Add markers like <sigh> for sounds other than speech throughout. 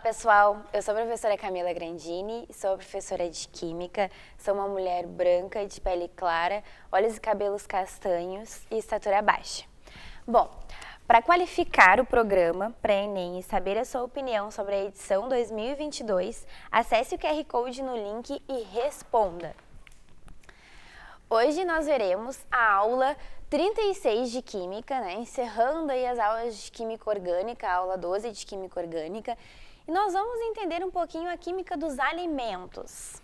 pessoal, eu sou a professora Camila Grandini, sou professora de Química, sou uma mulher branca, de pele clara, olhos e cabelos castanhos e estatura baixa. Bom, para qualificar o programa para enem e saber a sua opinião sobre a edição 2022, acesse o QR Code no link e responda. Hoje nós veremos a aula 36 de Química, né? encerrando aí as aulas de Química Orgânica, a aula 12 de Química Orgânica, e nós vamos entender um pouquinho a química dos alimentos.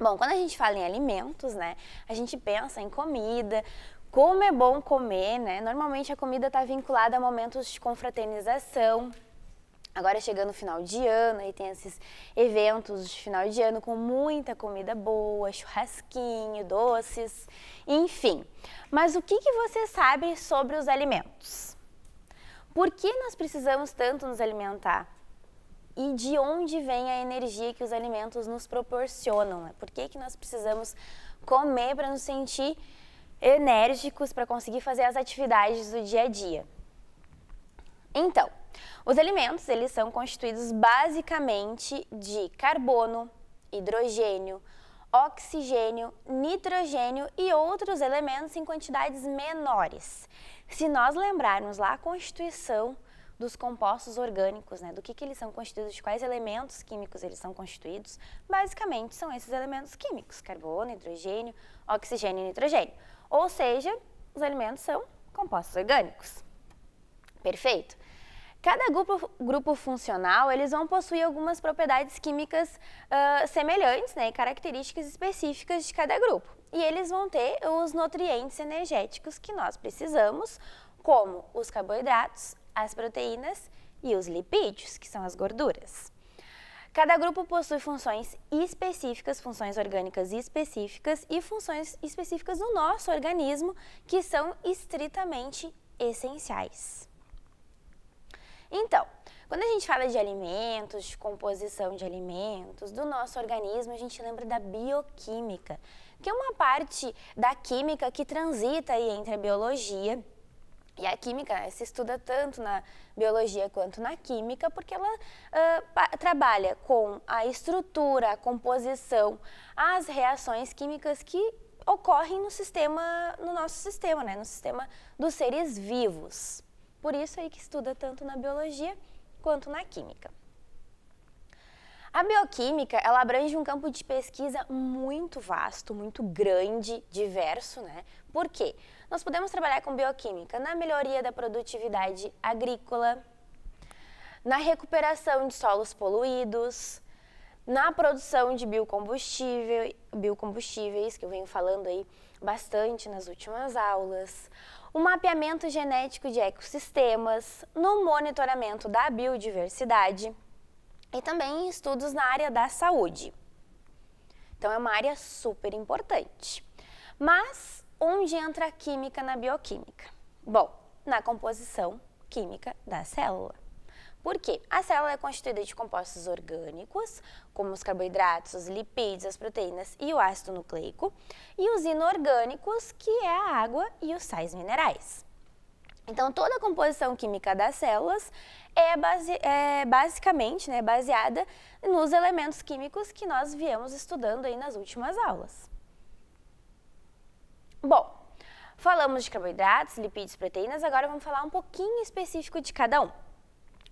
Bom, quando a gente fala em alimentos, né, a gente pensa em comida, como é bom comer, né? Normalmente a comida está vinculada a momentos de confraternização. Agora chegando o final de ano, aí tem esses eventos de final de ano com muita comida boa, churrasquinho, doces, enfim. Mas o que, que você sabe sobre os alimentos? Por que nós precisamos tanto nos alimentar? e de onde vem a energia que os alimentos nos proporcionam. Né? Por que, que nós precisamos comer para nos sentir enérgicos, para conseguir fazer as atividades do dia a dia? Então, os alimentos eles são constituídos basicamente de carbono, hidrogênio, oxigênio, nitrogênio e outros elementos em quantidades menores. Se nós lembrarmos lá a constituição dos compostos orgânicos, né? Do que, que eles são constituídos, de quais elementos químicos eles são constituídos. Basicamente, são esses elementos químicos: carbono, hidrogênio, oxigênio e nitrogênio. Ou seja, os elementos são compostos orgânicos. Perfeito. Cada grupo, grupo funcional, eles vão possuir algumas propriedades químicas uh, semelhantes, né, características específicas de cada grupo. E eles vão ter os nutrientes energéticos que nós precisamos, como os carboidratos, as proteínas e os lipídios, que são as gorduras. Cada grupo possui funções específicas, funções orgânicas específicas e funções específicas do nosso organismo que são estritamente essenciais. Então, quando a gente fala de alimentos, de composição de alimentos, do nosso organismo, a gente lembra da bioquímica, que é uma parte da química que transita aí entre a biologia e e a química né, se estuda tanto na biologia quanto na química, porque ela uh, trabalha com a estrutura, a composição, as reações químicas que ocorrem no sistema, no nosso sistema, né? no sistema dos seres vivos. Por isso aí que estuda tanto na biologia quanto na química. A bioquímica, ela abrange um campo de pesquisa muito vasto, muito grande, diverso, né? Por quê? Nós podemos trabalhar com bioquímica na melhoria da produtividade agrícola, na recuperação de solos poluídos, na produção de biocombustível, biocombustíveis, que eu venho falando aí bastante nas últimas aulas, o mapeamento genético de ecossistemas, no monitoramento da biodiversidade, e também estudos na área da saúde. Então, é uma área super importante. Mas onde entra a química na bioquímica? Bom, na composição química da célula. Por quê? A célula é constituída de compostos orgânicos, como os carboidratos, os lipídios, as proteínas e o ácido nucleico, e os inorgânicos, que é a água e os sais minerais. Então, toda a composição química das células é, base, é basicamente né, baseada nos elementos químicos que nós viemos estudando aí nas últimas aulas. Bom, falamos de carboidratos, lipídios, proteínas, agora vamos falar um pouquinho específico de cada um.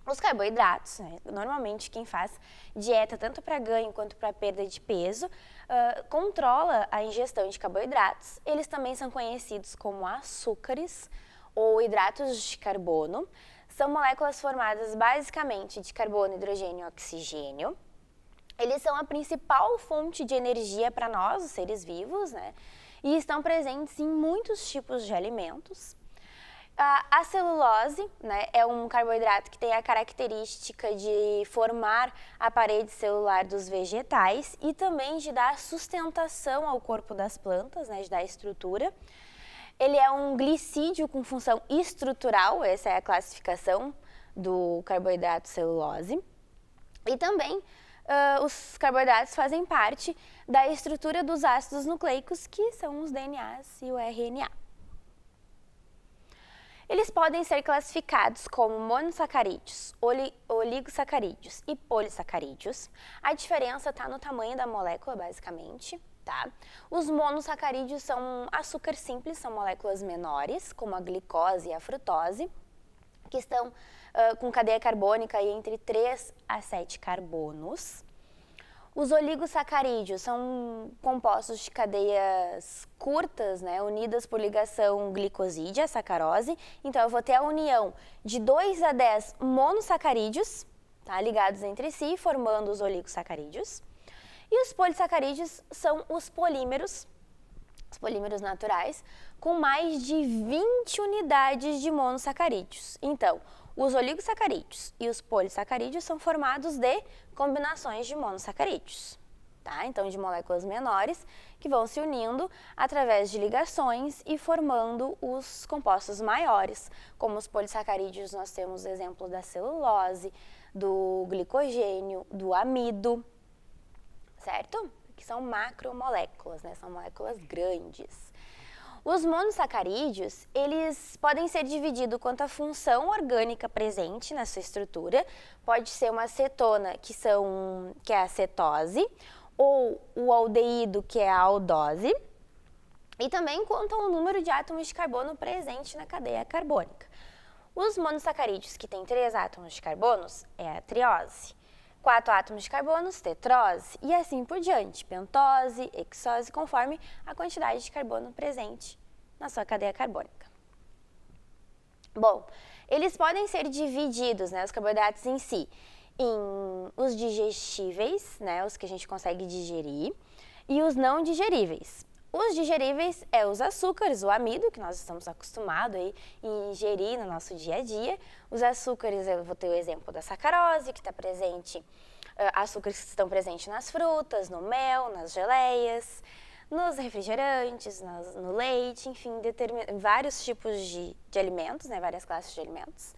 Os carboidratos, né? normalmente quem faz dieta tanto para ganho quanto para perda de peso, uh, controla a ingestão de carboidratos. Eles também são conhecidos como açúcares, ou hidratos de carbono são moléculas formadas basicamente de carbono, hidrogênio e oxigênio. Eles são a principal fonte de energia para nós, os seres vivos, né? E estão presentes em muitos tipos de alimentos. A celulose né, é um carboidrato que tem a característica de formar a parede celular dos vegetais e também de dar sustentação ao corpo das plantas, né, de dar estrutura. Ele é um glicídio com função estrutural, essa é a classificação do carboidrato celulose. E também uh, os carboidratos fazem parte da estrutura dos ácidos nucleicos, que são os DNAs e o RNA. Eles podem ser classificados como monossacarídeos, oligosacarídeos e polissacarídeos. A diferença está no tamanho da molécula, basicamente tá? Os monossacarídeos são açúcar simples, são moléculas menores, como a glicose e a frutose, que estão uh, com cadeia carbônica entre 3 a 7 carbonos. Os oligosacarídeos são compostos de cadeias curtas, né, unidas por ligação glicosídea, sacarose. Então, eu vou ter a união de 2 a 10 monossacarídeos, tá, ligados entre si, formando os oligosacarídeos. E os polissacarídeos são os polímeros, os polímeros naturais, com mais de 20 unidades de monossacarídeos. Então, os oligosacarídeos e os polissacarídeos são formados de combinações de monossacarídeos. Tá? Então, de moléculas menores que vão se unindo através de ligações e formando os compostos maiores, como os polissacarídeos, nós temos exemplo da celulose, do glicogênio, do amido, certo? Que são macromoléculas, né? São moléculas grandes. Os monossacarídeos, eles podem ser divididos quanto à função orgânica presente na sua estrutura. Pode ser uma cetona, que, são, que é a cetose, ou o aldeído, que é a aldose. E também quanto ao número de átomos de carbono presente na cadeia carbônica. Os monossacarídeos que têm três átomos de carbono é a triose quatro átomos de carbono, tetrose e assim por diante, pentose, hexose, conforme a quantidade de carbono presente na sua cadeia carbônica. Bom, eles podem ser divididos, né, os carboidratos em si, em os digestíveis, né, os que a gente consegue digerir, e os não digeríveis. Os digeríveis é os açúcares, o amido, que nós estamos acostumados a ingerir no nosso dia a dia. Os açúcares, eu vou ter o exemplo da sacarose, que está presente, eh, açúcares que estão presentes nas frutas, no mel, nas geleias, nos refrigerantes, nas, no leite, enfim, determin, vários tipos de, de alimentos, né, várias classes de alimentos.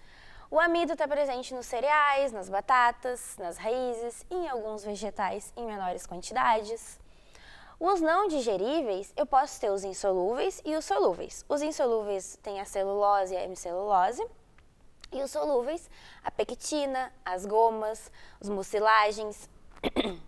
O amido está presente nos cereais, nas batatas, nas raízes, em alguns vegetais em menores quantidades. Os não digeríveis, eu posso ter os insolúveis e os solúveis. Os insolúveis têm a celulose e a hemicelulose, e os solúveis, a pectina, as gomas, os mucilagens. <coughs>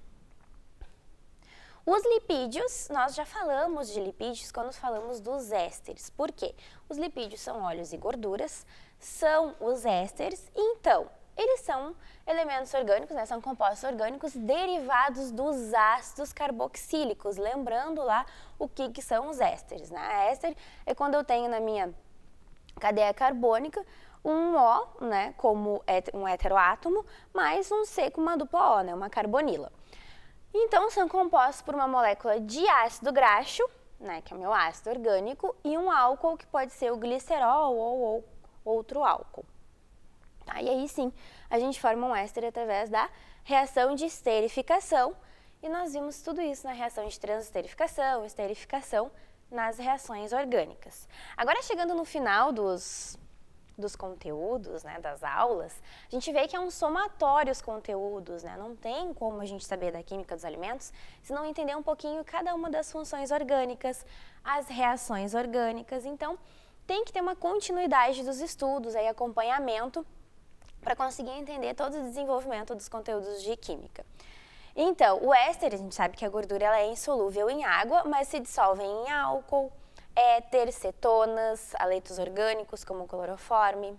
Os lipídios, nós já falamos de lipídios quando falamos dos ésteres. Por quê? Os lipídios são óleos e gorduras, são os ésteres, então eles são elementos orgânicos, né? são compostos orgânicos derivados dos ácidos carboxílicos. Lembrando lá o que, que são os ésteres. Né? A éster é quando eu tenho na minha cadeia carbônica um O, né, como um heteroátomo, mais um C com uma dupla O, né, uma carbonila. Então, são compostos por uma molécula de ácido graxo, né, que é o meu ácido orgânico, e um álcool, que pode ser o glicerol ou, ou outro álcool. Tá? E aí sim, a gente forma um éster através da reação de esterificação. E nós vimos tudo isso na reação de transesterificação, esterificação, nas reações orgânicas. Agora, chegando no final dos, dos conteúdos, né, das aulas, a gente vê que é um somatório os conteúdos, né? Não tem como a gente saber da química dos alimentos se não entender um pouquinho cada uma das funções orgânicas, as reações orgânicas. Então, tem que ter uma continuidade dos estudos, aí acompanhamento para conseguir entender todo o desenvolvimento dos conteúdos de química. Então, o éster, a gente sabe que a gordura ela é insolúvel em água, mas se dissolve em álcool, éter, cetonas, aleitos orgânicos como o cloroforme.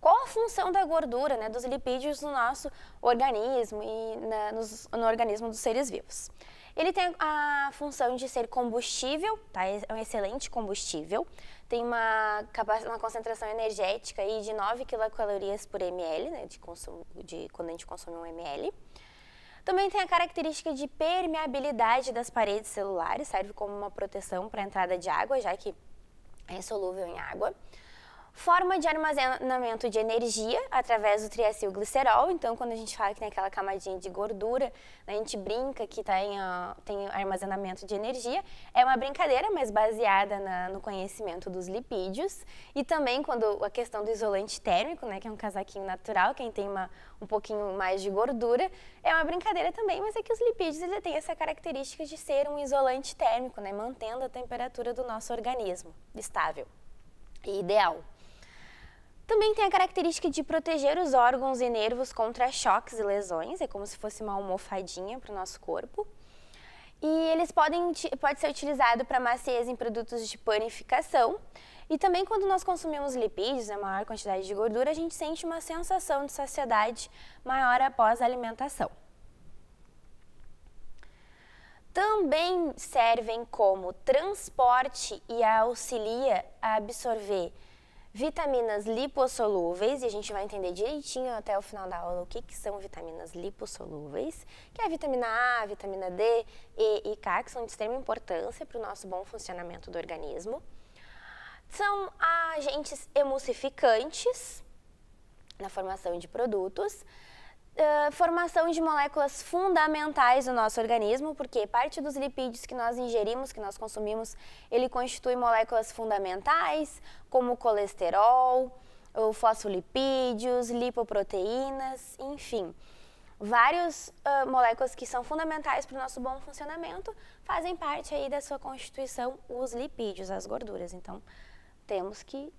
Qual a função da gordura, né, dos lipídios no nosso organismo e na, nos, no organismo dos seres vivos? Ele tem a função de ser combustível, tá? é um excelente combustível, tem uma, uma concentração energética aí de 9 quilocalorias por ml, né, de, consumo, de quando a gente consome um ml. Também tem a característica de permeabilidade das paredes celulares, serve como uma proteção para a entrada de água, já que é solúvel em água. Forma de armazenamento de energia através do glicerol. Então, quando a gente fala que tem aquela camadinha de gordura, né, a gente brinca que tem, tá ah, tem armazenamento de energia. É uma brincadeira, mas baseada na, no conhecimento dos lipídios. E também quando a questão do isolante térmico, né, que é um casaquinho natural, quem tem uma, um pouquinho mais de gordura, é uma brincadeira também, mas é que os lipídios ele tem essa característica de ser um isolante térmico, né, mantendo a temperatura do nosso organismo estável e ideal. Também tem a característica de proteger os órgãos e nervos contra choques e lesões, é como se fosse uma almofadinha para o nosso corpo. E eles podem pode ser utilizado para maciez em produtos de panificação. E também quando nós consumimos lipídios, a né, maior quantidade de gordura, a gente sente uma sensação de saciedade maior após a alimentação. Também servem como transporte e auxilia a absorver vitaminas lipossolúveis, e a gente vai entender direitinho até o final da aula o que, que são vitaminas lipossolúveis, que é a vitamina A, vitamina D, E e K, que são de extrema importância para o nosso bom funcionamento do organismo. São agentes emulsificantes na formação de produtos, uh, formação de moléculas fundamentais do nosso organismo, porque parte dos lipídios que nós ingerimos, que nós consumimos, ele constitui moléculas fundamentais, como colesterol, fosfolipídios, lipoproteínas, enfim. Várias uh, moléculas que são fundamentais para o nosso bom funcionamento fazem parte aí da sua constituição os lipídios, as gorduras. Então, temos que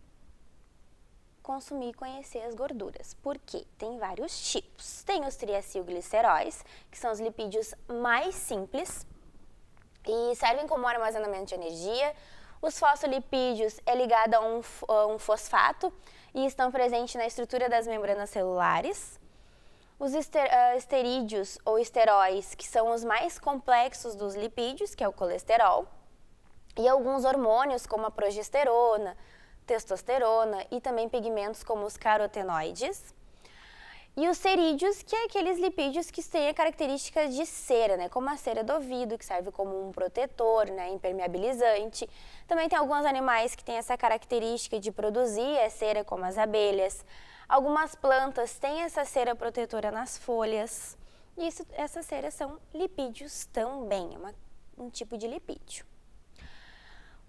consumir e conhecer as gorduras, porque tem vários tipos. Tem os triacilgliceróis, que são os lipídios mais simples e servem como armazenamento de energia. Os fosfolipídios é ligado a um, a um fosfato e estão presentes na estrutura das membranas celulares. Os ester, uh, esterídeos ou esteróis, que são os mais complexos dos lipídios, que é o colesterol, e alguns hormônios como a progesterona, testosterona e também pigmentos como os carotenoides. E os cerídeos, que é aqueles lipídios que têm a característica de cera, né? Como a cera do vidro, que serve como um protetor, né? Impermeabilizante. Também tem alguns animais que têm essa característica de produzir a é cera, como as abelhas. Algumas plantas têm essa cera protetora nas folhas. E isso, essas ceras são lipídios também, é um tipo de lipídio.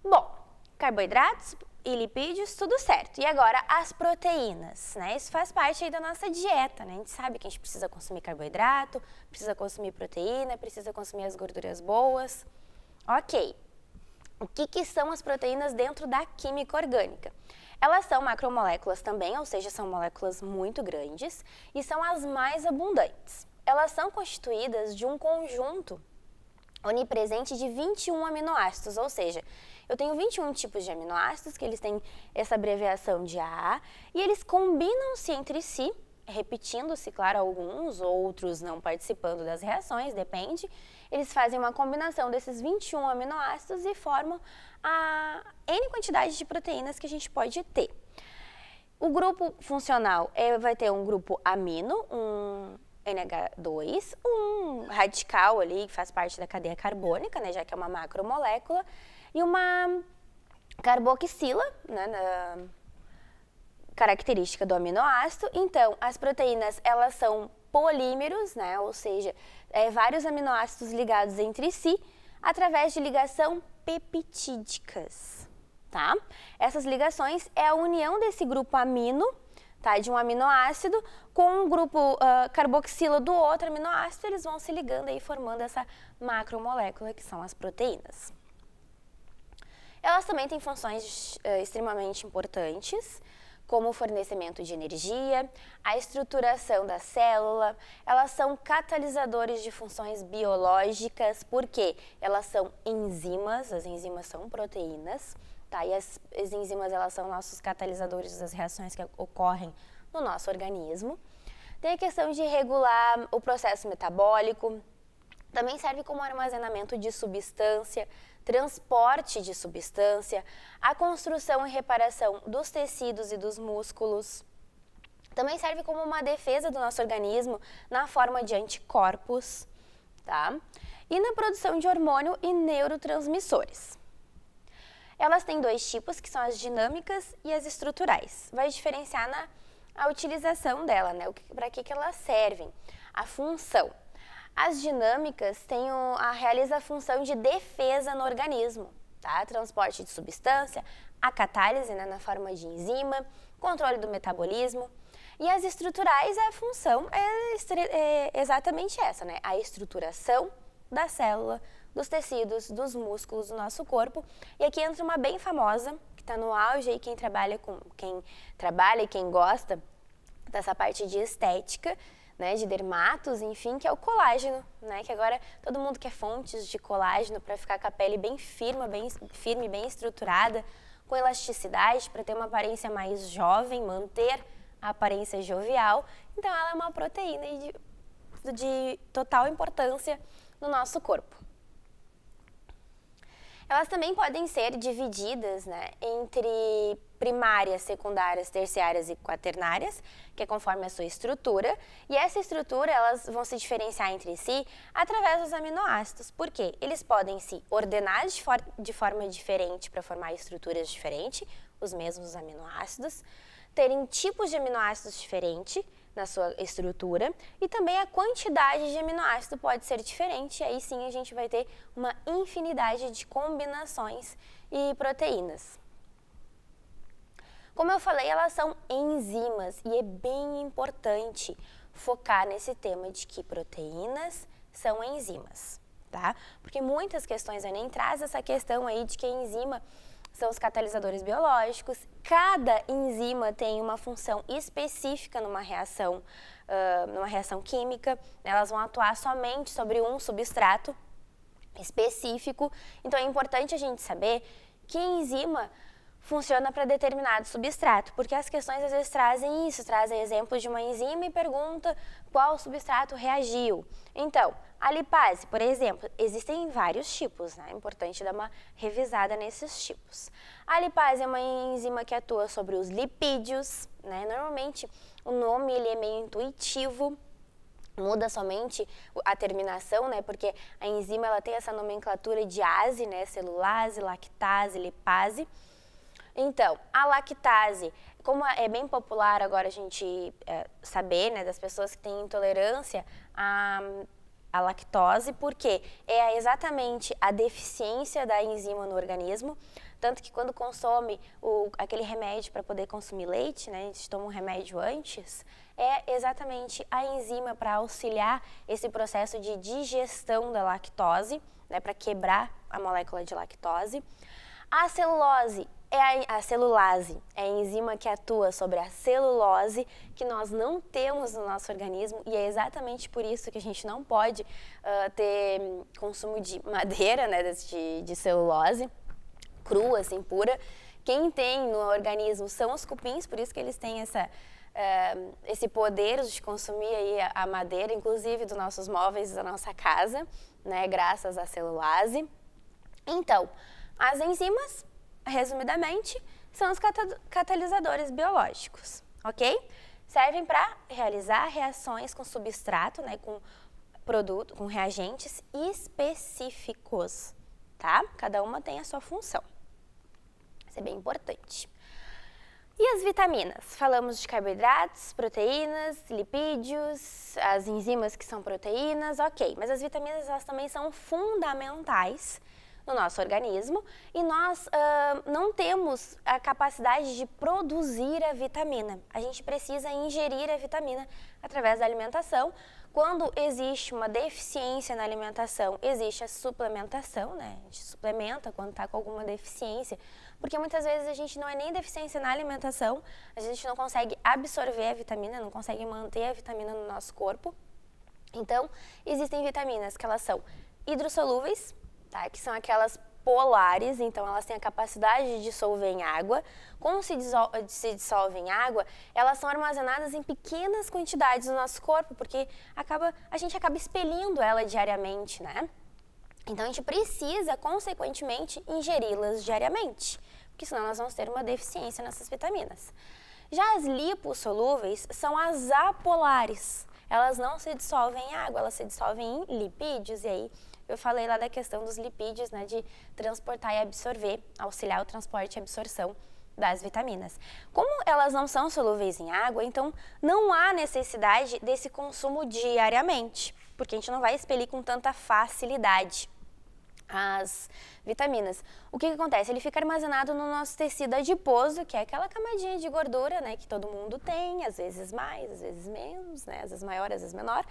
Bom, carboidratos, e lipídios, tudo certo. E agora, as proteínas, né? Isso faz parte aí da nossa dieta, né? A gente sabe que a gente precisa consumir carboidrato, precisa consumir proteína, precisa consumir as gorduras boas. Ok. O que, que são as proteínas dentro da química orgânica? Elas são macromoléculas também, ou seja, são moléculas muito grandes e são as mais abundantes. Elas são constituídas de um conjunto onipresente de 21 aminoácidos, ou seja, eu tenho 21 tipos de aminoácidos, que eles têm essa abreviação de AA, e eles combinam-se entre si, repetindo-se, claro, alguns, outros não participando das reações, depende. Eles fazem uma combinação desses 21 aminoácidos e formam a N quantidade de proteínas que a gente pode ter. O grupo funcional é, vai ter um grupo amino, um NH2, um radical ali que faz parte da cadeia carbônica, né, já que é uma macromolécula, e uma carboxila, né, na, característica do aminoácido. Então, as proteínas, elas são polímeros, né, ou seja, é, vários aminoácidos ligados entre si através de ligação peptídicas, tá? Essas ligações é a união desse grupo amino, tá, de um aminoácido com um grupo uh, do outro aminoácido, eles vão se ligando aí formando essa macromolécula que são as proteínas. Elas também têm funções uh, extremamente importantes, como o fornecimento de energia, a estruturação da célula, elas são catalisadores de funções biológicas, porque elas são enzimas, as enzimas são proteínas, tá? E as, as enzimas elas são nossos catalisadores das reações que ocorrem no nosso organismo. Tem a questão de regular o processo metabólico, também serve como armazenamento de substância, transporte de substância, a construção e reparação dos tecidos e dos músculos. Também serve como uma defesa do nosso organismo na forma de anticorpos, tá? E na produção de hormônio e neurotransmissores. Elas têm dois tipos, que são as dinâmicas e as estruturais. Vai diferenciar na a utilização dela, né? Para que, que elas servem, a função. As dinâmicas têm o, a, realiza a função de defesa no organismo, tá? Transporte de substância, a catálise né, na forma de enzima, controle do metabolismo. E as estruturais, a função é, é exatamente essa, né? A estruturação da célula, dos tecidos, dos músculos do nosso corpo. E aqui entra uma bem famosa, que está no auge aí, quem trabalha com quem trabalha e quem gosta dessa parte de estética, né, de dermatos, enfim, que é o colágeno, né, que agora todo mundo quer fontes de colágeno para ficar com a pele bem firme, bem firme, bem estruturada, com elasticidade para ter uma aparência mais jovem, manter a aparência jovial. Então ela é uma proteína de, de total importância no nosso corpo. Elas também podem ser divididas né, entre primárias, secundárias, terciárias e quaternárias, que é conforme a sua estrutura. E essa estrutura, elas vão se diferenciar entre si através dos aminoácidos. Por quê? Eles podem se ordenar de, for de forma diferente para formar estruturas diferentes, os mesmos aminoácidos, terem tipos de aminoácidos diferentes, na sua estrutura e também a quantidade de aminoácido pode ser diferente, aí sim a gente vai ter uma infinidade de combinações e proteínas. Como eu falei, elas são enzimas e é bem importante focar nesse tema de que proteínas são enzimas, tá? Porque muitas questões eu nem traz essa questão aí de que a enzima são os catalisadores biológicos. Cada enzima tem uma função específica numa reação, uh, numa reação química. Elas vão atuar somente sobre um substrato específico. Então é importante a gente saber que enzima funciona para determinado substrato, porque as questões às vezes trazem isso, trazem exemplos de uma enzima e pergunta qual substrato reagiu. Então, a lipase, por exemplo, existem vários tipos, né? É importante dar uma revisada nesses tipos. A lipase é uma enzima que atua sobre os lipídios, né? Normalmente o nome ele é meio intuitivo, muda somente a terminação, né? Porque a enzima ela tem essa nomenclatura de ase, né? Celulase, lactase, lipase. Então, a lactase, como é bem popular agora a gente é, saber, né, das pessoas que têm intolerância à, à lactose, porque é exatamente a deficiência da enzima no organismo, tanto que quando consome o, aquele remédio para poder consumir leite, né, a gente toma um remédio antes, é exatamente a enzima para auxiliar esse processo de digestão da lactose, né, para quebrar a molécula de lactose. A celulose é a, celulase, é a enzima que atua sobre a celulose que nós não temos no nosso organismo e é exatamente por isso que a gente não pode uh, ter hum, consumo de madeira, né, de, de celulose crua, assim, pura. Quem tem no organismo são os cupins, por isso que eles têm essa, ah, esse poder de consumir aí a, a madeira, inclusive dos nossos móveis, da nossa casa, né, graças à celulase. Então, as enzimas resumidamente, são os catalisadores biológicos, ok? Servem para realizar reações com substrato, né, com produto, com reagentes específicos, tá? Cada uma tem a sua função. Isso é bem importante. E as vitaminas? Falamos de carboidratos, proteínas, lipídios, as enzimas que são proteínas, ok. Mas as vitaminas elas também são fundamentais no nosso organismo e nós uh, não temos a capacidade de produzir a vitamina. A gente precisa ingerir a vitamina através da alimentação. Quando existe uma deficiência na alimentação, existe a suplementação, né? A gente suplementa quando está com alguma deficiência, porque muitas vezes a gente não é nem deficiência na alimentação, a gente não consegue absorver a vitamina, não consegue manter a vitamina no nosso corpo. Então, existem vitaminas que elas são hidrossolúveis, tá? que são aquelas polares, então elas têm a capacidade de dissolver em água. Como se, dissol se dissolvem em água, elas são armazenadas em pequenas quantidades no nosso corpo, porque acaba, a gente acaba expelindo ela diariamente, né? Então a gente precisa, consequentemente, ingeri-las diariamente, porque senão nós vamos ter uma deficiência nessas vitaminas. Já as lipossolúveis são as apolares. Elas não se dissolvem em água, elas se dissolvem em lipídios e aí eu falei lá da questão dos lipídios, né, de transportar e absorver, auxiliar o transporte e absorção das vitaminas. Como elas não são solúveis em água, então não há necessidade desse consumo diariamente, porque a gente não vai expelir com tanta facilidade as vitaminas. O que, que, acontece? Ele fica armazenado no nosso tecido adiposo, que é aquela camadinha de gordura, né, que todo mundo tem, às vezes mais, às vezes menos, né, às vezes maior, às vezes menor,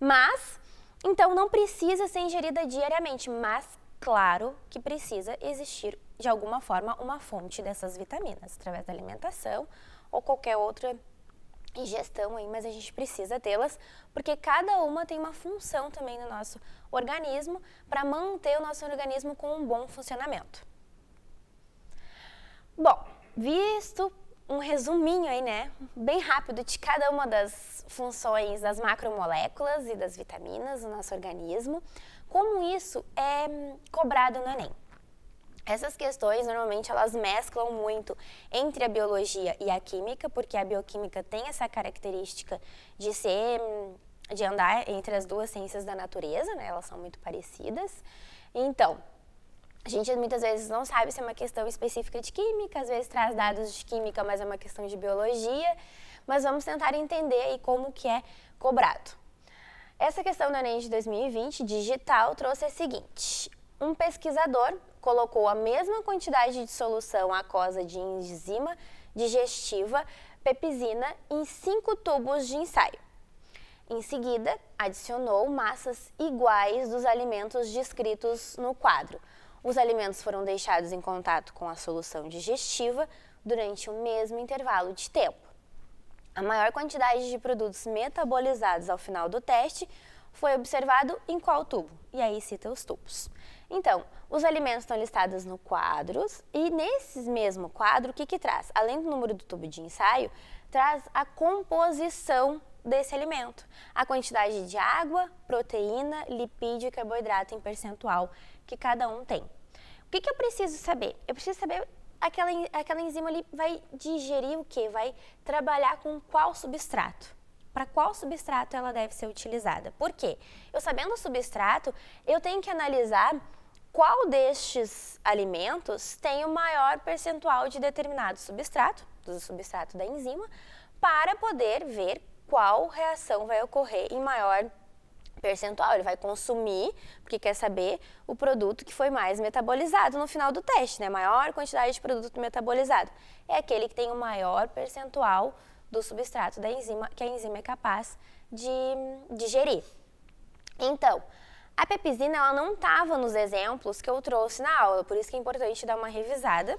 mas então não precisa ser ingerida diariamente, mas claro que precisa existir de alguma forma uma fonte dessas vitaminas, através da alimentação ou qualquer outra ingestão aí, mas a gente precisa tê-las, porque cada uma tem uma função também no nosso organismo para manter o nosso organismo com um bom funcionamento. Bom, visto um resuminho aí, né? Bem rápido de cada uma das funções das macromoléculas e das vitaminas no nosso organismo, como isso é hum, cobrado no Enem. Essas questões normalmente elas mesclam muito entre a biologia e a química, porque a bioquímica tem essa característica de ser hum, de andar entre as duas ciências da natureza, né? Elas são muito parecidas. Então, a gente muitas vezes não sabe se é uma questão específica de química, às vezes traz dados de química, mas é uma questão de biologia. Mas vamos tentar entender aí como que é cobrado. Essa questão do Enem de 2020 digital trouxe a seguinte: um pesquisador colocou a mesma quantidade de solução aquosa de enzima digestiva pepsina em cinco tubos de ensaio. Em seguida, adicionou massas iguais dos alimentos descritos no quadro, os alimentos foram deixados em contato com a solução digestiva durante o mesmo intervalo de tempo. A maior quantidade de produtos metabolizados ao final do teste foi observado em qual tubo? E aí cita os tubos. Então, os alimentos estão listados no quadros e nesse mesmo quadro, o que, que traz? Além do número do tubo de ensaio, traz a composição desse alimento, a quantidade de água, proteína, lipídio e carboidrato em percentual que cada um tem. O que, que eu preciso saber? Eu preciso saber aquela, aquela enzima ali vai digerir o que? Vai trabalhar com qual substrato? Para qual substrato ela deve ser utilizada? Por quê? Eu sabendo o substrato, eu tenho que analisar qual destes alimentos tem o maior percentual de determinado substrato, do substrato da enzima, para poder ver qual reação vai ocorrer em maior percentual, ele vai consumir, porque quer saber o produto que foi mais metabolizado no final do teste, né? Maior quantidade de produto metabolizado. É aquele que tem o maior percentual do substrato da enzima, que a enzima é capaz de digerir. Então, a pepsina ela não estava nos exemplos que eu trouxe na aula, por isso que é importante dar uma revisada,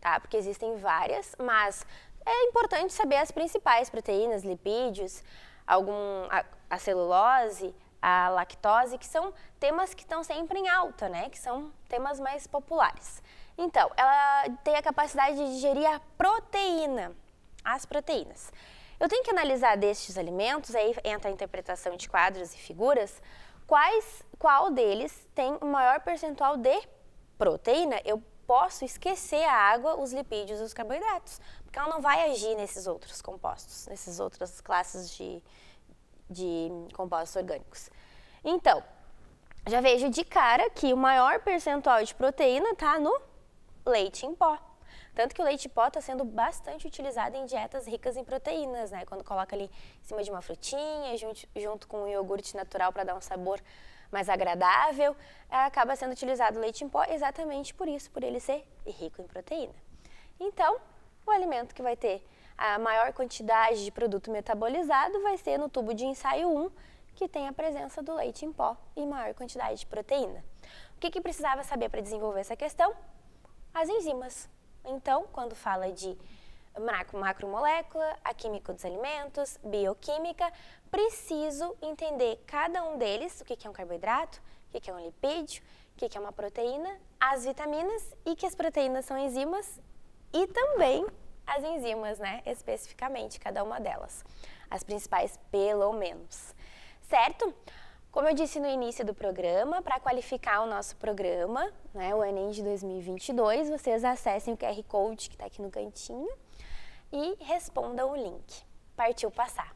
tá? Porque existem várias, mas é importante saber as principais proteínas, lipídios, algum, a, a celulose, a lactose, que são temas que estão sempre em alta, né? Que são temas mais populares. Então, ela tem a capacidade de digerir a proteína, as proteínas. Eu tenho que analisar destes alimentos, aí entra a interpretação de quadros e figuras, quais, qual deles tem o maior percentual de proteína. Eu posso esquecer a água, os lipídios e os carboidratos, porque ela não vai agir nesses outros compostos, nessas outras classes de, de compostos orgânicos. Então, já vejo de cara que o maior percentual de proteína está no leite em pó. Tanto que o leite em pó está sendo bastante utilizado em dietas ricas em proteínas, né? Quando coloca ali em cima de uma frutinha, junto, junto com um iogurte natural para dar um sabor mais agradável, eh, acaba sendo utilizado leite em pó exatamente por isso, por ele ser rico em proteína. Então, o alimento que vai ter a maior quantidade de produto metabolizado vai ser no tubo de ensaio 1, que tem a presença do leite em pó e maior quantidade de proteína. O que, que precisava saber para desenvolver essa questão? As enzimas. Então, quando fala de macromolécula, a química dos alimentos, bioquímica, preciso entender cada um deles, o que, que é um carboidrato, o que, que é um lipídio, o que, que é uma proteína, as vitaminas e que as proteínas são enzimas e também as enzimas, né, especificamente, cada uma delas. As principais, pelo menos. Certo? Como eu disse no início do programa, para qualificar o nosso programa, né, o Enem de 2022, vocês acessem o QR Code que está aqui no cantinho e respondam o link. Partiu passar!